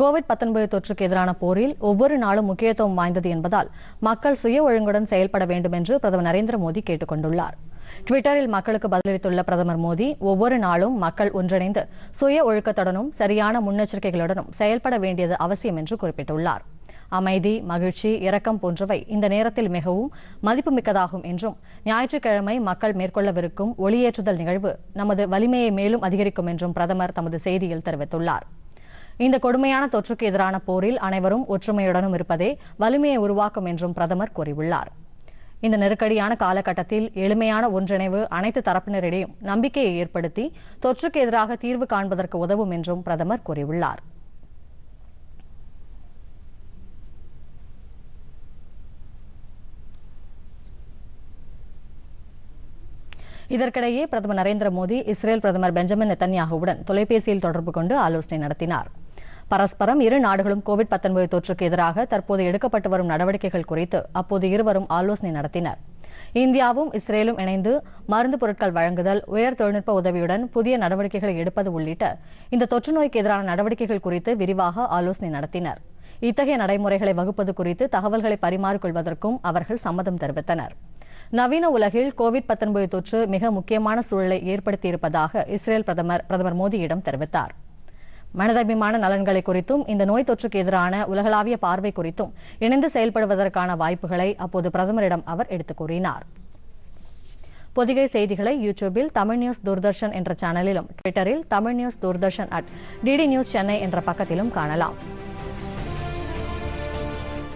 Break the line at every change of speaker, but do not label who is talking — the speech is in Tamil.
கோவிட் பத்தொன்பது தொற்றுக்கு எதிரான போரில் ஒவ்வொரு நாளும் முக்கியத்துவம் வாய்ந்தது என்பதால் மக்கள் சுய ஒழுங்குடன் செயல்பட வேண்டும் என்று பிரதமர் நரேந்திர மோடி கேட்டுக் கொண்டுள்ளார் ட்விட்டரில் மக்களுக்கு பதிலளித்துள்ள பிரதமர் மோடி ஒவ்வொரு நாளும் மக்கள் ஒன்றிணைந்து சுய ஒழுக்கத்துடனும் சரியான முன்னெச்சரிக்கைகளுடனும் செயல்பட வேண்டியது அவசியம் என்று குறிப்பிட்டுள்ளார் அமைதி மகிழ்ச்சி இரக்கம் போன்றவை இந்த நேரத்தில் மிகவும் மதிப்புமிக்கதாகும் என்றும் ஞாயிற்றுக்கிழமை மக்கள் மேற்கொள்ளவிருக்கும் ஒளியேற்றுதல் நிகழ்வு நமது வலிமையை மேலும் அதிகரிக்கும் என்றும் பிரதமர் தமது செய்தியில் தெரிவித்துள்ளார் இந்த கொடுமையான தொற்றுக்கு எதிரான போரில் அனைவரும் ஒற்றுமையுடனும் இருப்பதே வலிமையை உருவாக்கும் என்றும் பிரதமர் கூறியுள்ளார் இந்த நெருக்கடியான காலகட்டத்தில் எளிமையான ஒன்றிணைவு அனைத்து தரப்பினரிடையும் நம்பிக்கையை ஏற்படுத்தி தொற்றுக்கு எதிராக தீர்வு காண்பதற்கு உதவும் என்றும் பிரதமர் கூறியுள்ளார் இதற்கிடையே பிரதமர் நரேந்திர மோடி இஸ்ரேல் பிரதமர் பெஞ்சமின் நெத்தன்யாகுவுடன் தொலைபேசியில் தொடர்பு கொண்டு ஆலோசனை நடத்தினார் பரஸ்பரம் இரு நாடுகளும் கோவிட் தொற்றுக்கு எதிராக தற்போது எடுக்கப்பட்டு வரும் நடவடிக்கைகள் குறித்து அப்போது இருவரும் ஆலோசனை நடத்தினர் இந்தியாவும் இஸ்ரேலும் இணைந்து மருந்து பொருட்கள் வழங்குதல் உயர் தொழில்நுட்ப உதவியுடன் புதிய நடவடிக்கைகளை எடுப்பது உள்ளிட்ட இந்த தொற்று நோய்க்கு எதிரான நடவடிக்கைகள் குறித்து விரிவாக ஆலோசனை நடத்தினர் இத்தகைய நடைமுறைகளை வகுப்பது குறித்து தகவல்களை பரிமாறிக்கொள்வதற்கும் அவர்கள் சம்மதம் தெரிவித்தனர் நவீன உலகில் கோவிட் தொற்று மிக முக்கியமான சூழலை ஏற்படுத்தியிருப்பதாக இஸ்ரேல் பிரதமர் பிரதமர் மோடியிடம் தெரிவித்தாா் மனதபிமான நலன்களை குறித்தும் இந்த நோய் தொற்றுக்கு எதிரான உலகளாவிய பார்வை குறித்தும் இணைந்து செயல்படுவதற்கான வாய்ப்புகளை அப்போது பிரதமரிடம் அவர் எடுத்துக் கூறினார் பொதிகை செய்திகளை யூடியூபில் தமிழ் நியூஸ் தூர்தர்ஷன் என்ற சேனலிலும் ட்விட்டரில் Tamil news Doordarshan at DD news Chennai என்ற பக்கத்திலும் காணலாம்